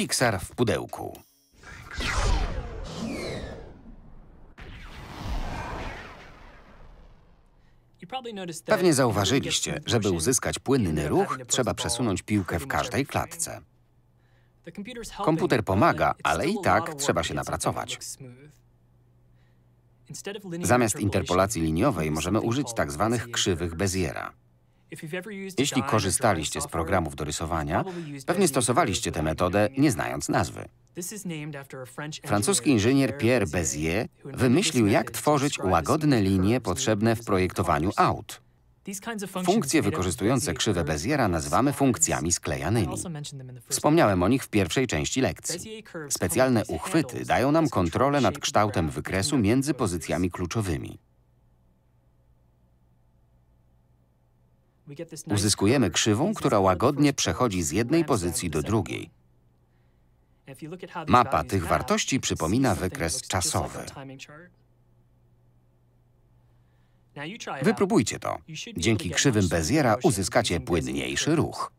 Pixar w pudełku. Pewnie zauważyliście, żeby uzyskać płynny ruch, trzeba przesunąć piłkę w każdej klatce. Komputer pomaga, ale i tak trzeba się napracować. Zamiast interpolacji liniowej możemy użyć tzw. Tak krzywych Beziera. Jeśli korzystaliście z programów do rysowania, pewnie stosowaliście tę metodę, nie znając nazwy. Francuski inżynier Pierre Bézier wymyślił, jak tworzyć łagodne linie potrzebne w projektowaniu aut. Funkcje wykorzystujące krzywe Beziera nazywamy funkcjami sklejanymi. Wspomniałem o nich w pierwszej części lekcji. Specjalne uchwyty dają nam kontrolę nad kształtem wykresu między pozycjami kluczowymi. Uzyskujemy krzywą, która łagodnie przechodzi z jednej pozycji do drugiej. Mapa tych wartości przypomina wykres czasowy. Wypróbujcie to. Dzięki krzywym Beziera uzyskacie płynniejszy ruch.